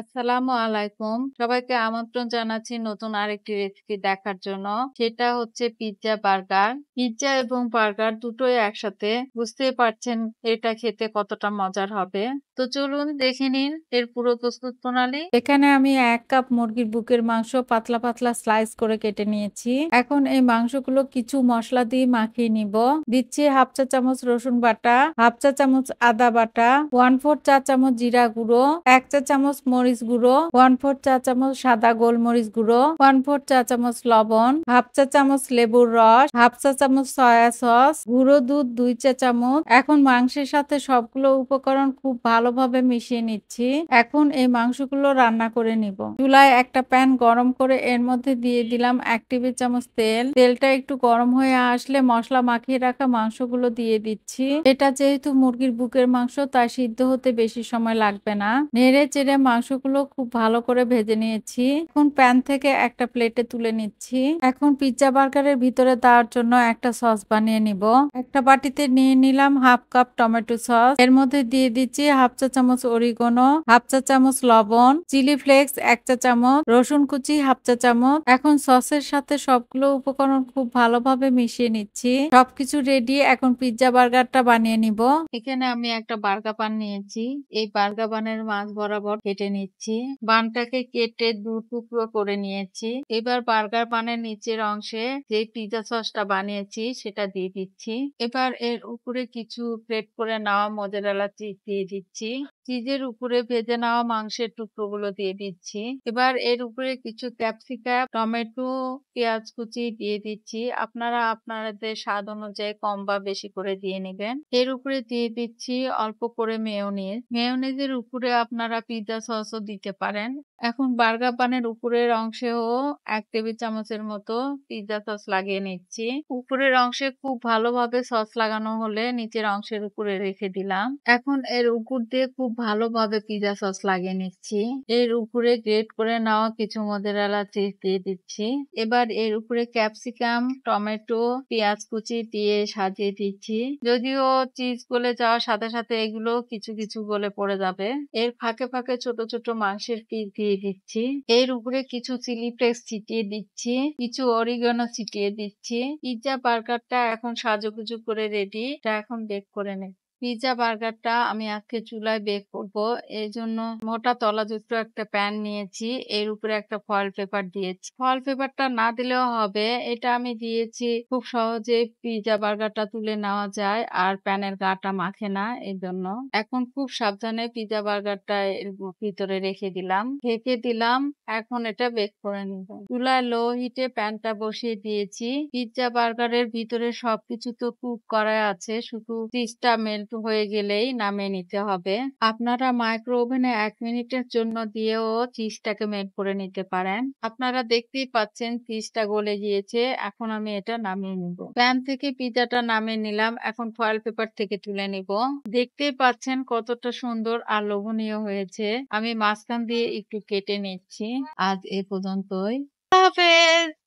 আসসালামু আলাইকুম সবাইকে আমন্ত্রণ জানাচ্ছি নতুন আরেকটি রেসিপি দেখার জন্য সেটা হচ্ছে পিৎজা বার্গার পিৎজা এবং বার্গার দুটোই একসাথে বুঝতে পারছেন এটা খেতে কতটা মজার হবে তো চলুন দেখে নিন এর পুরো প্রস্তুত প্রণালী এখানে আমি এক কাপ মুরগির বুকের মাংস পাতলা পাতলা স্লাইস করে কেটে নিয়েছি এখন এই মাংসগুলো কিছু মশলা দিয়ে মাখিয়ে নিব দিচ্ছি হাফ চা চামচ রসুন বাটা হাফ চা চামচ আদা বাটা ওয়ান ফোর চা চামচ জিরা গুঁড়ো এক চা চামচ গোলমরিচ গুঁড়ো ওয়ান ফোর চা চামচ সাদা গোলমরিচ গুঁড়ো ওয়ান ফোর চা চামচ লবণ হাফ চা চামচ লেবুর রস হাফ চা চামচ সয়া সস গুঁড়ো দুধ দুই চা চামচ এখন মাংসের সাথে সবগুলো উপকরণ খুব ভালোভাবে মিশিয়ে নিচ্ছি এখন এই মাংসগুলো রান্না করে নিব চুলায় একটা প্যান গরম করে এর মধ্যে দিয়ে দিলাম এক টেবিল চামচ তেল তেলটা একটু গরম হয়ে আসলে মশলা মাখিয়ে রাখা মাংসগুলো দিয়ে দিচ্ছি এটা যেহেতু মুরগির বুকের মাংস তাই সিদ্ধ হতে বেশি সময় লাগবে না নেড়ে চেড়ে মাংস মাংসগুলো খুব ভালো করে ভেজে নিয়েছি এখন প্যান থেকে একটা প্লেটে তুলে নিচ্ছি এখন পিৎজা বার্গারের ভিতরে দেওয়ার জন্য একটা সস বানিয়ে নিব একটা বাটিতে নিয়ে নিলাম হাফ কাপ টমেটো সস এর মধ্যে দিয়ে দিচ্ছি হাফ চা চামচ অরিগোনো হাফ চা চামচ লবণ চিলি ফ্লেক্স এক চা চামচ রসুন কুচি হাফ চা চামচ এখন সসের সাথে সবগুলো উপকরণ খুব ভালোভাবে মিশিয়ে নিচ্ছি সবকিছু রেডি এখন পিৎজা বার্গারটা বানিয়ে নিব এখানে আমি একটা বার্গা পান নিয়েছি এই বার্গা পানের মাছ বরাবর কেটে নিয়ে নিচ্ছি বানটাকে কেটে দু টুকরো করে নিয়েছি এবার বার্গার বানের নিচের অংশে যে পিজা সসটা বানিয়েছি সেটা দিয়ে দিচ্ছি এবার এর উপরে কিছু প্লেট করে নেওয়া মজারালা চিজ দিয়ে দিচ্ছি চিজের উপরে ভেজে নেওয়া মাংসের টুকরো গুলো দিয়ে দিচ্ছি এবার এর উপরে কিছু ক্যাপসিকাম টমেটো পেঁয়াজ কুচি দিয়ে দিচ্ছি আপনারা আপনাদের স্বাদ অনুযায়ী কম বা বেশি করে দিয়ে নেবেন এর উপরে দিয়ে দিচ্ছি অল্প করে মেয়নিজ মেয়নিজের উপরে আপনারা পিৎজা সস খরচও দিতে পারেন এখন বার্গার পানের উপরের অংশেও এক টেবিল চামচের মতো পিৎজা সস লাগিয়ে নিচ্ছি উপরের অংশে খুব ভালোভাবে সস লাগানো হলে নিচের অংশের উপরে রেখে দিলাম এখন এর উপর দিয়ে খুব ভালোভাবে পিজা সস লাগিয়ে নিচ্ছি এর উপরে গ্রেট করে নেওয়া কিছু মোজারেলা চিজ দিয়ে দিচ্ছি এবার এর উপরে ক্যাপসিকাম টমেটো পেঁয়াজ কুচি দিয়ে সাজিয়ে দিচ্ছি যদিও চিজ গলে যাওয়ার সাথে সাথে এগুলো কিছু কিছু গলে পড়ে যাবে এর ফাঁকে ফাঁকে ছোট ছোট মাংসের পিস দিয়ে ছিটিয়ে দিচ্ছি এর উপরে কিছু চিলি ফ্লেক্স ছিটিয়ে দিচ্ছি কিছু অরিগানো ছিটিয়ে দিচ্ছি পিৎজা বার্গারটা এখন সাজুগুজু করে রেডি এটা এখন বেক করে নে পিৎজা বার্গারটা আমি আজকে চুলায় বেক করবো এই জন্য মোটা তলাযুক্ত একটা প্যান নিয়েছি এর উপরে একটা ফয়েল পেপার দিয়েছি ফয়েল পেপারটা না দিলেও হবে এটা আমি দিয়েছি খুব সহজে পিজা বার্গারটা তুলে নেওয়া যায় আর প্যানের গাটা মাখে না এই জন্য এখন খুব সাবধানে পিৎজা বার্গারটা ভিতরে রেখে দিলাম ঢেকে দিলাম এখন এটা বেক করে নিব চুলায় লো হিটে প্যানটা বসিয়ে দিয়েছি পিৎজা বার্গারের ভিতরে সবকিছু তো কুক করা আছে শুধু চিজটা মেল্ট হয়ে গেলেই নামিয়ে নিতে হবে আপনারা মাইক্রো ওভেনে এক মিনিটের জন্য দিয়েও চিজটাকে মেট করে নিতে পারেন আপনারা দেখতেই পাচ্ছেন চিজটা গলে গিয়েছে এখন আমি এটা নামিয়ে নিব প্যান থেকে পিজাটা নামিয়ে নিলাম এখন ফয়েল পেপার থেকে তুলে নিব দেখতেই পাচ্ছেন কতটা সুন্দর আর লোভনীয় হয়েছে আমি মাঝখান দিয়ে একটু কেটে নিচ্ছি আজ এ পর্যন্তই হাফেজ